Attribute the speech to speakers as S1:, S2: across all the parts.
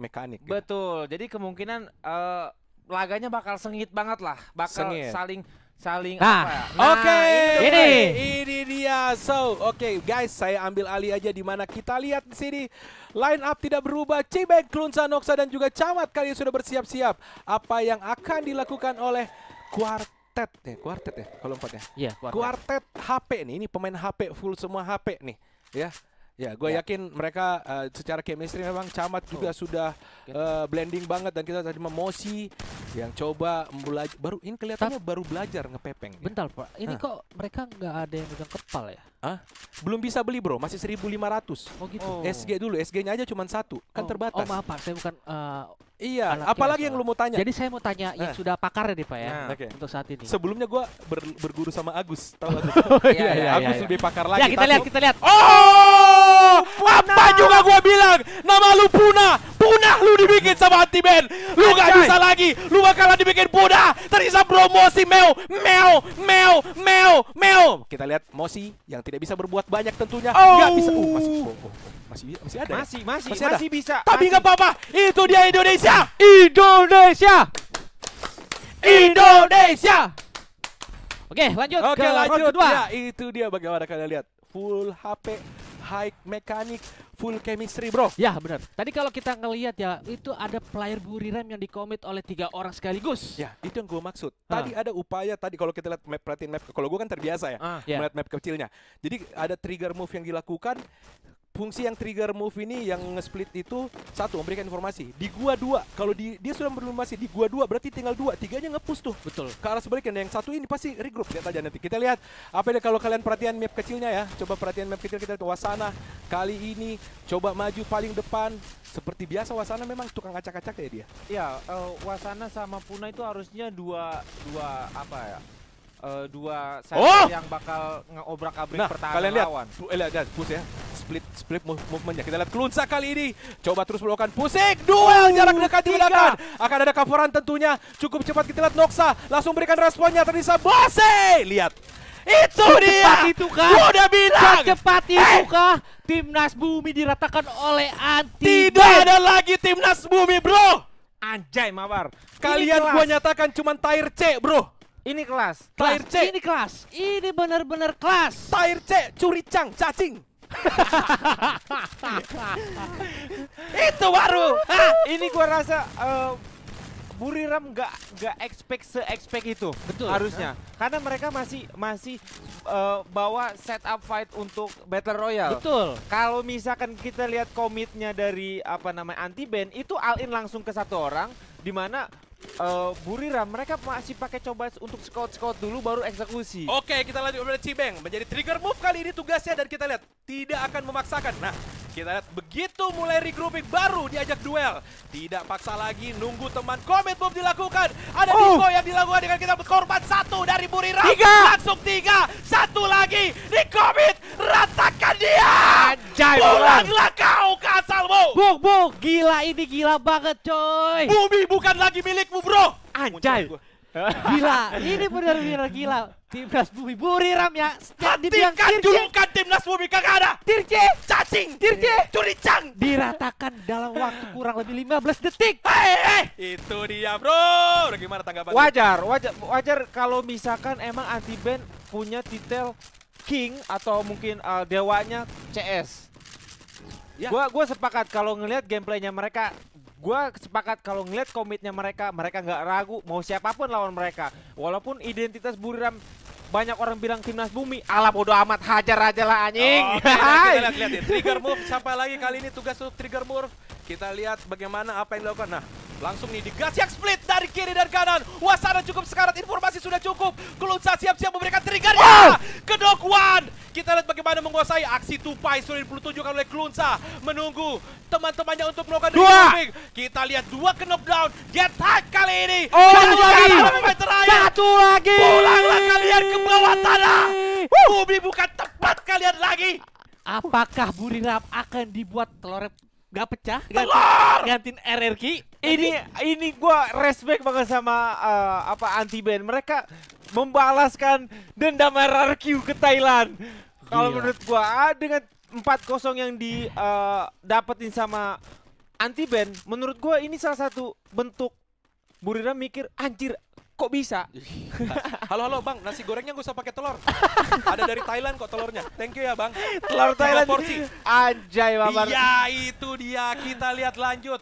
S1: mekanik. Gitu. Betul. Jadi kemungkinan uh, laganya bakal sengit banget lah, bakal sengit. saling saling nah, apa ya? Nah, oke. Nah, okay. Ini ini dia. So, oke
S2: okay, guys, saya ambil alih aja di mana kita lihat di sini line up tidak berubah. Cibek, Klunsa, Noxa dan juga Camat kali sudah bersiap-siap apa yang akan dilakukan oleh kuartet kuartet ya, kuartet ya kalau empat ya. Iya, kuartet. kuartet HP nih, ini pemain HP full semua HP nih, ya. Ya, gue ya. yakin mereka uh, secara chemistry memang camat juga oh. sudah uh, blending banget dan kita tadi memosi yang coba belajar baru ini kelihatannya Tat baru belajar ngepepeng. Bentar pak, ini Hah. kok mereka nggak ada yang megang kepal ya? Ah, Belum bisa beli bro, masih 1.500. Oh gitu. Oh. SG dulu, SG-nya aja cuma satu, kan oh. terbatas. Oh maaf pak, saya bukan. Uh, iya. Apalagi yang lu mau tanya? Jadi saya mau tanya nah. yang sudah pakar ya, pak ya, nah. okay. untuk saat ini. Sebelumnya gue ber berguru sama Agus, tahu oh, iya, Agus? Iya, Agus iya, iya. lebih pakar ya, lagi. Ya kita lihat, kita lihat. Oh! Apa juga gua bilang? Nama lu punah. Punah lu dibikin sama anti band. Lu Anjay. gak bisa lagi. Lu bakalan dibikin punah. terisa promosi Meo. Meo. Meo. Meo. Meo. Kita lihat Mosi yang tidak bisa berbuat banyak tentunya. Oh. Gak bisa. Uh, masih, oh, oh,
S1: oh, masih, masih ada masih, ya? Masih, masih, masih ada. bisa. Tapi nggak
S2: apa-apa. Itu dia Indonesia. Indonesia. Indonesia. Oke, lanjut Oke, ke lanjut. kedua. Ya, itu dia bagaimana kalian lihat. Full HP high mechanic, full chemistry bro. Ya benar. Tadi kalau kita ngelihat
S3: ya itu ada player buriram yang dikomit oleh tiga orang sekaligus. Ya itu yang gue maksud.
S2: Ah. Tadi ha. ada upaya tadi kalau kita lihat map perhatiin map kalau gue kan terbiasa ya, ha, ah, ya. melihat map kecilnya. Jadi ada trigger move yang dilakukan fungsi yang trigger move ini yang nge-split itu satu memberikan informasi di gua dua kalau di dia sudah masih di gua dua berarti tinggal dua tiganya ngepus tuh betul ke arah sebaliknya yang satu ini pasti regroup lihat aja nanti kita lihat apa ya kalau kalian perhatian map kecilnya ya coba perhatian map kecil kita ke wasana kali ini coba maju paling depan seperti biasa Wasana memang tukang acak-acak ya dia.
S1: ya uh, Wasana sama Puna itu harusnya dua dua apa ya? Uh, dua center oh! yang bakal ngeobrak-abrik nah, pertahanan kalian lihat, lawan.
S2: Eh, lihat, lihat, push ya split movement -nya. Kita lihat Klunsa kali ini. Coba terus melakukan pusing. Duel oh, jarak dekat digunakan. Akan ada coveran tentunya. Cukup cepat kita lihat Noxa. Langsung berikan responnya. Ternisa Bose. Lihat. Itu dia. Cepat itu kah? Gua udah bilang. cepat itu eh. kah? Timnas Bumi diratakan oleh anti. Tidak ada lagi Timnas Bumi, bro. Anjay, Mawar. Kalian gua nyatakan cuman tire C, bro.
S3: Ini kelas. kelas. Tire C. Ini kelas. Ini benar-benar kelas. Tire C, curi cang,
S1: cacing. itu baru. Hah, ini gua rasa uh, eh, Buriram gak gak expect se expect itu Betul, harusnya karena mereka masih masih uh, bawa setup fight untuk battle royale. Betul. Kalau misalkan kita lihat komitnya dari apa namanya anti band itu all in langsung ke satu orang di mana uh, Burira mereka masih pakai coba untuk scout-scout dulu baru eksekusi.
S2: Oke, kita lanjut kepada Cibeng. Menjadi
S1: trigger move kali ini tugasnya dan kita
S2: lihat tidak akan memaksakan. Nah, kita lihat begitu mulai regrouping baru diajak duel. Tidak paksa lagi nunggu teman commit move dilakukan. Ada oh. Nico yang dilakukan dengan kita berkorban satu dari Burira. Tiga. Langsung tiga. Satu lagi. Di commit. Ratakan dia. Anjay, Pulanglah kau salvo. Buk, buk. gila ini gila banget coy. Bumi bukan lagi milikmu bro. Anjay.
S1: Gila, ini benar-benar
S2: gila. Timnas Bumi Buriram ya. Hentikan julukan Timnas Bumi
S1: kagak ada. Tirce, cacing, Tirce, eh, curicang. Diratakan dalam waktu kurang lebih 15 detik. Hei, hei.
S2: Itu dia, Bro. Bagaimana tanggapan? Wajar,
S1: wajar wajar kalau misalkan emang anti band punya titel king atau mungkin uh, dewanya CS Ya. Gua gua sepakat kalau ngelihat gameplaynya mereka, gua sepakat kalau ngelihat komitnya mereka, mereka nggak ragu mau siapapun lawan mereka. Walaupun identitas Buriram banyak orang bilang timnas bumi ala bodoh amat hajar aja lah anjing oh, okay, nah, kita lihat, lihat, trigger move
S2: sampai lagi kali ini tugas untuk trigger move kita lihat bagaimana apa yang dilakukan nah Langsung nih digas yang split dari kiri dan kanan. Wasana cukup sekarat, informasi sudah cukup. Kelutsa siap-siap memberikan trigger oh! ke Dog One. Kita lihat bagaimana menguasai aksi Tupai sudah ditunjukkan oleh Klunsa. Menunggu teman-temannya untuk melakukan dua. Kita lihat dua ke knockdown. Get high kali ini. Oh, Satu lagi. Satu lagi. Pulanglah kalian ke bawah tanah. Bumi bukan tempat kalian lagi.
S1: Apakah Burinap akan dibuat telur gak pecah ganti, gantiin RRQ ini ini gua respect banget sama uh, apa anti band mereka membalaskan dendam RRQ ke Thailand kalau iya. menurut gua ah, dengan 4 kosong yang didapetin eh, uh, sama anti band menurut gua ini salah satu bentuk Burira mikir anjir kok bisa?
S2: halo halo bang, nasi gorengnya gak usah pakai telur. Ada dari Thailand kok telurnya. Thank you ya bang. Telur Thailand. porsi.
S1: Anjay babar. ya itu
S2: dia. Kita lihat lanjut.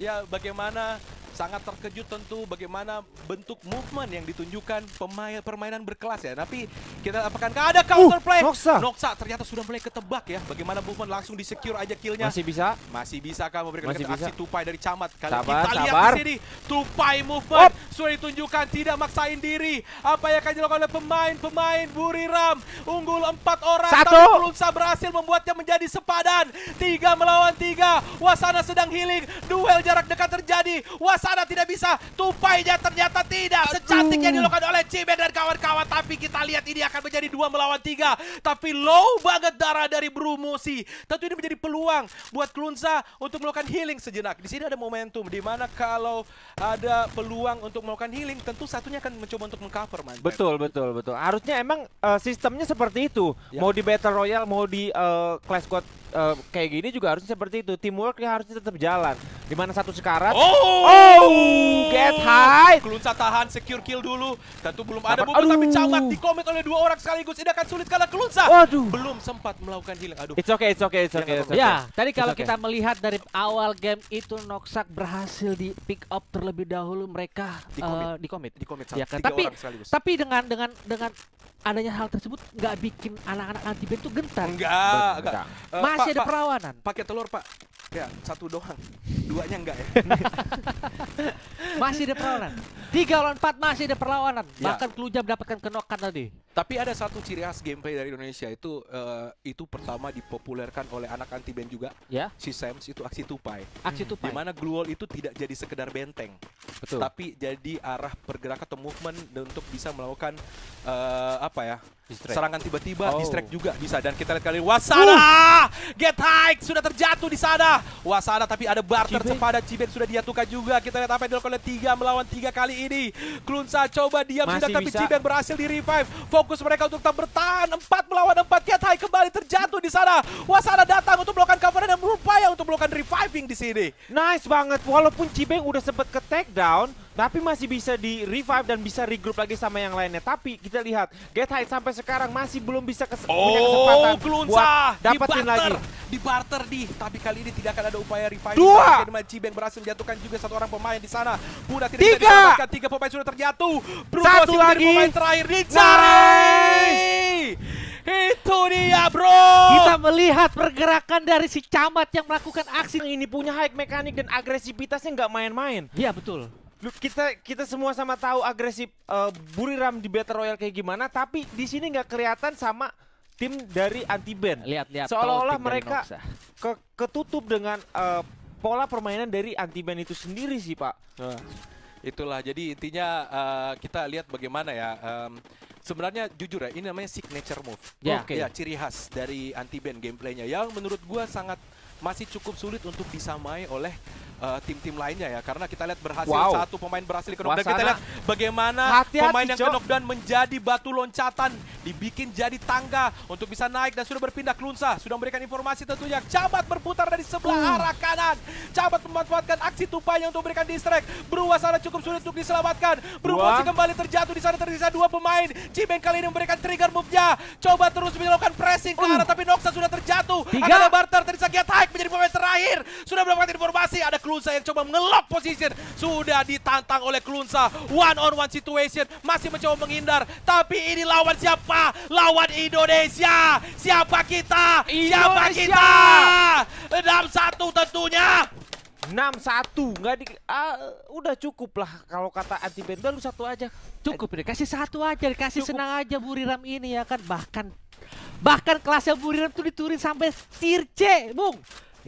S2: Ya bagaimana sangat terkejut tentu bagaimana bentuk movement yang ditunjukkan pemain permainan berkelas ya. Tapi kita apakah ada counter play? Uh, Noxa. Noxa ternyata sudah mulai ketebak ya. Bagaimana movement langsung di secure aja killnya. Masih bisa. Masih bisa kan memberikan Masih bisa. aksi tupai dari camat. Kali sabar, kita lihat sabar. di sini tupai movement Op. sudah ditunjukkan tidak maksain diri. Apa yang akan dilakukan oleh pemain-pemain Buriram unggul empat orang Satu. tapi Pelungsa berhasil membuatnya menjadi sepadan. Tiga melawan tiga. Wasana sedang healing. Duel jarak dekat terjadi. Wasana sana tidak bisa. Tupainya ternyata tidak. Secantik yang dilakukan oleh Cimen dan kawan-kawan. Tapi kita lihat ini akan menjadi dua melawan tiga. Tapi low banget darah dari Brumusi. Tentu ini menjadi peluang buat Klunza untuk melakukan healing sejenak. Di sini ada momentum. di mana kalau ada peluang untuk melakukan healing, tentu satunya akan mencoba untuk mengcover.
S1: Man. Betul, betul, betul. Harusnya emang uh, sistemnya seperti itu. Ya. Mau di Battle Royale, mau di uh, Clash Squad uh, kayak gini juga harusnya seperti itu. Teamworknya harusnya tetap jalan. Dimana satu sekarat. Oh, oh Wow, get high. Kelunsa tahan, secure kill dulu. Tentu
S2: belum ada bubur, tapi camat dikomet oleh dua orang sekaligus. Ini akan sulit karena Kelunsa Waduh. belum sempat melakukan healing. Aduh.
S1: It's okay, it's okay, it's iya, okay. okay. Ya, tadi kalau okay. kita
S2: melihat dari awal game itu Noxak
S3: berhasil di pick up terlebih dahulu mereka di uh, di Di ya kan? Tapi tapi dengan dengan dengan adanya hal tersebut nggak bikin anak-anak anti band itu gentar. Enggak, enggak. Uh, Masih eh, ada perlawanan.
S2: Pakai telur, Pak. Ya, satu doang. Duanya enggak ya.
S3: Masih ada perlawanan. Tiga lawan empat masih ada perlawanan. Ya. Bahkan Kluja mendapatkan kenokan tadi.
S2: Tapi ada satu ciri khas gameplay dari Indonesia itu uh, itu pertama dipopulerkan oleh anak anti band juga. Ya. Si Sams itu aksi tupai. Aksi hmm. tupai. Dimana glue wall itu tidak jadi sekedar benteng. Betul. Tapi jadi arah pergerakan atau movement untuk bisa melakukan uh, apa ya Distract. Serangan tiba-tiba, oh. distract juga bisa. Dan kita lihat kali Wasada! Uh. Get high! Sudah terjatuh di sana. Wasada tapi ada barter Cibet. kepada Cibet. Sudah diatukan juga. Kita lihat apa yang dilakukan oleh tiga melawan tiga kali ini. Klunsa coba diam Masih sudah tapi bisa. Cibet berhasil di revive. Fokus mereka untuk tetap bertahan. empat melawan empat Get high kembali terjatuh di
S1: sana. Wasada datang untuk melakukan cover dan berupaya untuk melakukan reviving di sini. Nice banget. Walaupun Cibet udah sempat ke takedown, tapi masih bisa di revive dan bisa regroup lagi sama yang lainnya. Tapi kita lihat Get High sampai sekarang masih belum bisa kes oh, kesempatan Klunsa. buat dapetin di lagi.
S2: Di barter di, tapi kali ini tidak akan ada upaya revive. Dua. Cibeng berhasil menjatuhkan juga satu orang pemain di sana. Buna tidak tiga. Bisa tiga pemain sudah terjatuh. Bruno satu lagi. Pemain terakhir
S1: dicari. Itu dia bro. Kita melihat pergerakan dari si camat yang melakukan aksi ini punya high mekanik dan agresivitasnya nggak main-main. Iya betul. Lu, kita kita semua sama tahu agresif uh, eh, Buriram di Battle Royale kayak gimana, tapi di sini nggak kelihatan sama tim dari anti band. Lihat-lihat. Seolah-olah mereka ke, ketutup dengan uh, pola permainan dari anti band itu sendiri sih pak. Uh,
S2: itulah. Jadi intinya uh, kita lihat bagaimana ya. Um, sebenarnya jujur ya, ini namanya signature move. Yeah. Okay. Ya, ciri khas dari anti band gameplaynya yang menurut gua sangat masih cukup sulit untuk disamai oleh Eh, tim-tim uh, lainnya ya karena kita lihat berhasil wow. satu pemain berhasil di dan kita lihat bagaimana Hati -hati, pemain yang ke dan menjadi batu loncatan dibikin jadi tangga untuk bisa naik dan sudah berpindah ke Klunsa sudah memberikan informasi tentunya Cabat berputar dari sebelah uh. arah kanan Cabat memanfaatkan aksi tupanya untuk memberikan distract Beruasana cukup sulit untuk diselamatkan Berupasi kembali terjatuh di sana tersisa dua pemain Cimeng kali ini memberikan trigger move-nya coba terus melakukan pressing ke uh. arah uh. tapi Noxa sudah terjatuh Tiga. ada barter tersisa Giat naik menjadi sudah mendapatkan informasi, ada Klunsa yang coba mengelok posisi. Sudah ditantang oleh Klunsa. One on one situation, masih mencoba menghindar. Tapi ini lawan siapa? Lawan Indonesia. Siapa kita? Siapa kita?
S1: Enam satu tentunya. Enam satu nggak di uh, udah cukup lah kalau kata anti band lu satu aja cukup deh kasih
S3: satu aja kasih cukup. senang aja Buriram ini ya kan bahkan bahkan kelasnya Buriram tuh diturin sampai tier C bung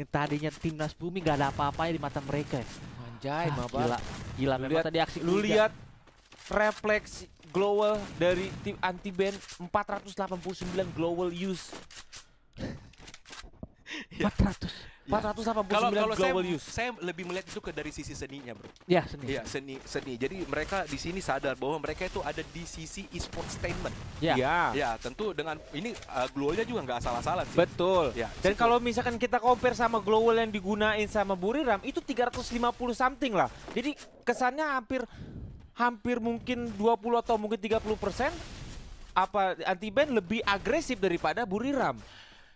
S3: yang tadinya timnas bumi gak ada apa-apanya di mata mereka.
S1: Anjay, ah, Bapak.
S3: Gila, gila lu memang liat, tadi aksi lu lihat
S1: refleks glowel dari tim anti band 489 glowel use.
S2: 400. 489 iya. kalau, kalau global saya, use.
S1: Saya lebih melihat itu ke
S2: dari sisi seninya, Bro. Ya, seni. Ya, seni, seni. Jadi mereka di sini sadar bahwa mereka itu ada di sisi e-sport statement. Iya. ya. Ya, tentu dengan ini uh, glownya juga nggak salah salah. sih.
S1: Betul. Ya, Dan kalau misalkan kita compare sama global yang digunain sama Buriram itu 350 something lah. Jadi kesannya hampir hampir mungkin 20 atau mungkin 30 persen apa anti band lebih agresif daripada Buriram.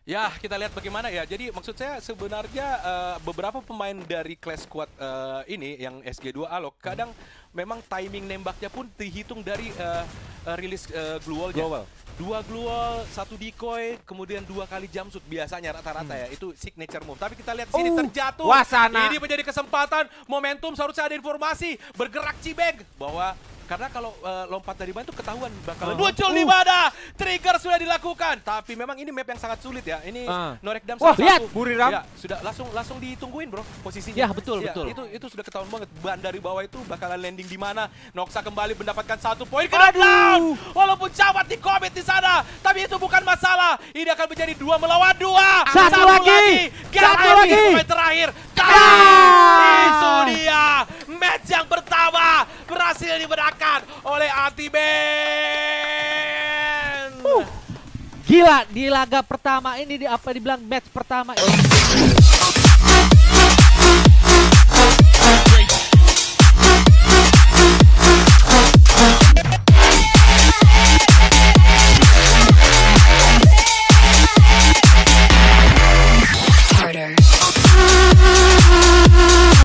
S1: Ya,
S2: kita lihat bagaimana ya. Jadi maksud saya sebenarnya uh, beberapa pemain dari kelas Squad uh, ini yang SG2 Alok hmm. kadang memang timing nembaknya pun dihitung dari uh, uh, rilis uh, glue wall Dua glue wall, satu decoy, kemudian dua kali jumpsuit biasanya rata-rata hmm. ya. Itu signature move. Tapi kita lihat sini uh, terjatuh. Wasana. Ini menjadi kesempatan. Momentum seharusnya ada informasi bergerak Cibeng bahwa karena kalau uh, lompat dari ban itu ketahuan bakal uh. muncul uh. di mana. Trigger sudah dilakukan. Tapi memang ini map yang sangat sulit ya. Ini uh. Norek Dam Wah, lihat Buriram. Ya, sudah langsung langsung ditungguin, Bro, posisinya. Ya, betul, ya, betul. Itu itu sudah ketahuan banget ban dari bawah itu bakalan landing di mana. Noxa kembali mendapatkan satu poin ke down. Walaupun cawat di komit di sana, tapi itu bukan masalah. Ini akan menjadi dua melawan dua. Satu, satu lagi. lagi. Satu lagi. terakhir. Ah. Itu dia match yang pertama berhasil diberakan oleh Atiben.
S3: Uh, gila di laga pertama ini di apa dibilang match pertama ini.